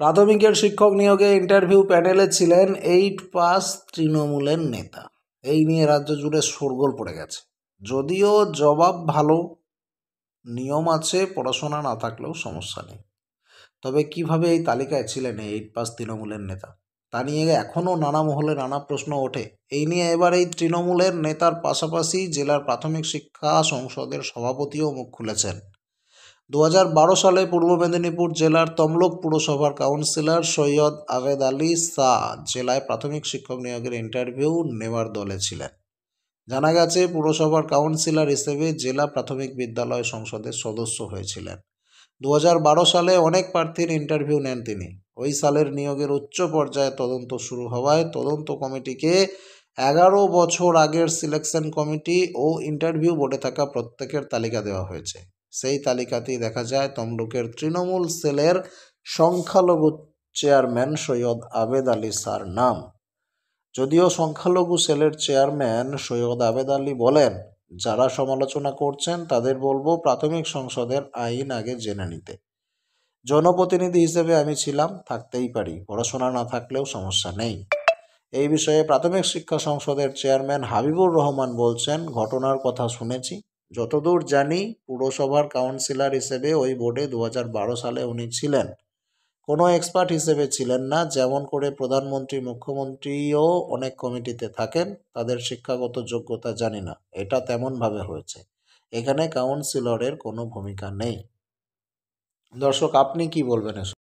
প্রাথমিকের শিক্ষক নিয়োগে ইন্টারভিউ প্যানেলে ছিলেন এইট পাস তৃণমূলের নেতা এই নিয়ে রাজ্য জুড়ে শোরগোল পড়ে গেছে যদিও জবাব ভালো নিয়ম আছে পড়াশোনা না থাকলেও সমস্যা নেই তবে কিভাবে এই তালিকায় ছিলেন এইট পাস তৃণমূলের নেতা তা নিয়ে এখনও নানা মহলে নানা প্রশ্ন ওঠে এই নিয়ে এবার এই তৃণমূলের নেতার পাশাপাশি জেলার প্রাথমিক শিক্ষা সংসদের সভাপতিও মুখ খুলেছেন দু সালে পূর্ব মেদিনীপুর জেলার তমলুক পুরসভার কাউন্সিলর সৈয়দ আবেদ আলী সা জেলায় প্রাথমিক শিক্ষক নিয়োগের ইন্টারভিউ নেওয়ার দলে ছিলেন জানা গেছে পুরসভার কাউন্সিলর হিসেবে জেলা প্রাথমিক বিদ্যালয় সংসদের সদস্য হয়েছিলেন দু সালে অনেক প্রার্থীর ইন্টারভিউ নেন তিনি ওই সালের নিয়োগের উচ্চ পর্যায়ে তদন্ত শুরু হওয়ায় তদন্ত কমিটিকে এগারো বছর আগের সিলেকশন কমিটি ও ইন্টারভিউ বোর্ডে থাকা প্রত্যেকের তালিকা দেওয়া হয়েছে সেই তালিকাতেই দেখা যায় তমলুকের তৃণমূল সেলের সংখ্যালঘু চেয়ারম্যান সৈয়দ আবেদ আলী স্যার নাম যদিও সংখ্যালঘু সেলের চেয়ারম্যান সৈয়দ আবেদ আলী বলেন যারা সমালোচনা করছেন তাদের বলবো প্রাথমিক সংসদের আইন আগে জেনে নিতে জনপ্রতিনিধি হিসেবে আমি ছিলাম থাকতেই পারি পড়াশোনা না থাকলেও সমস্যা নেই এই বিষয়ে প্রাথমিক শিক্ষা সংসদের চেয়ারম্যান হাবিবুর রহমান বলছেন ঘটনার কথা শুনেছি যতদূর জানি পুরসভার কাউন্সিলর হিসেবে ওই বোর্ডে দু সালে উনি ছিলেন কোনো এক্সপার্ট হিসেবে ছিলেন না যেমন করে প্রধানমন্ত্রী মুখ্যমন্ত্রীও অনেক কমিটিতে থাকেন তাদের শিক্ষাগত যোগ্যতা জানি না এটা তেমনভাবে হয়েছে এখানে কাউন্সিলরের কোনো ভূমিকা নেই দর্শক আপনি কি বলবেন